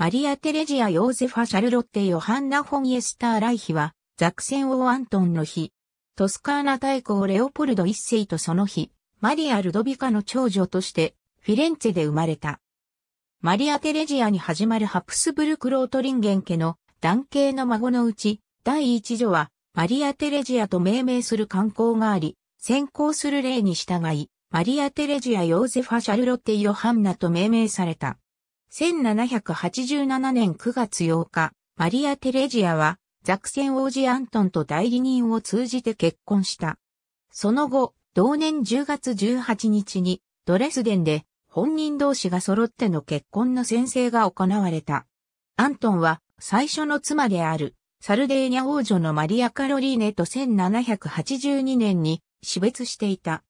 マリア・テレジア・ヨーゼファ・シャルロッテ・ヨハンナ・フォン・エスター・ライヒは、ザクセン王アントンの日、トスカーナ大公レオポルド一世とその日、マリア・ルドビカの長女として、フィレンツェで生まれた。マリア・テレジアに始まるハプスブルク・ロートリンゲン家の男系の孫のうち、第一女は、マリア・テレジアと命名する観光があり、先行する例に従い、マリア・テレジア・ヨーゼファ・シャルロッテ・ヨハンナと命名された。1787年9月8日、マリア・テレジアは、ザクセン王子アントンと代理人を通じて結婚した。その後、同年10月18日に、ドレスデンで、本人同士が揃っての結婚の宣誓が行われた。アントンは、最初の妻である、サルデーニャ王女のマリア・カロリーネと1782年に死別していた。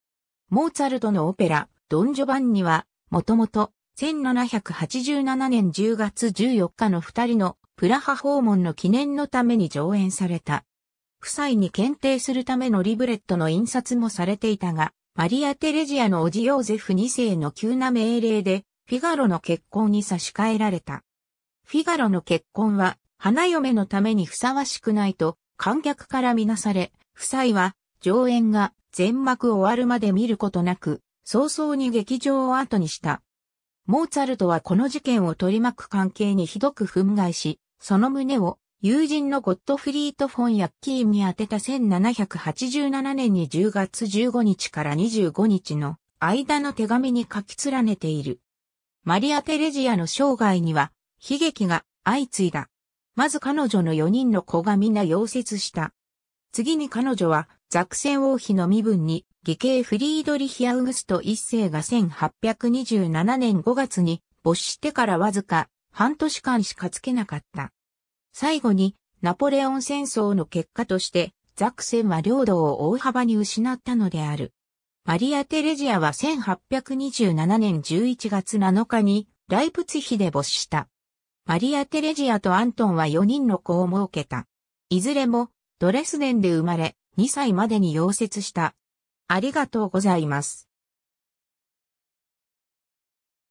モーツァルトのオペラ、ドン・ジョバンニは、もともと1787年10月14日の二人のプラハ訪問の記念のために上演された。夫妻に検定するためのリブレットの印刷もされていたが、マリア・テレジアのおじヨーゼフ2世の急な命令で、フィガロの結婚に差し替えられた。フィガロの結婚は、花嫁のためにふさわしくないと、観客からみなされ、夫妻は、上演が全幕終わるまで見ることなく、早々に劇場を後にした。モーツァルトはこの事件を取り巻く関係にひどく憤慨し、その胸を友人のゴッドフリート・フォン・ヤッキーに宛てた1787年に10月15日から25日の間の手紙に書き連ねている。マリア・テレジアの生涯には悲劇が相次いだ。まず彼女の4人の子が皆溶接した。次に彼女はザクセン王妃の身分に、義兄フリードリヒ・アウグスト一世が1827年5月に没してからわずか半年間しかつけなかった。最後にナポレオン戦争の結果としてザクセンは領土を大幅に失ったのである。マリア・テレジアは1827年11月7日にライプツヒで没した。マリア・テレジアとアントンは4人の子を設けた。いずれもドレスデンで生まれ、2歳までに溶接した。ありがとうございます。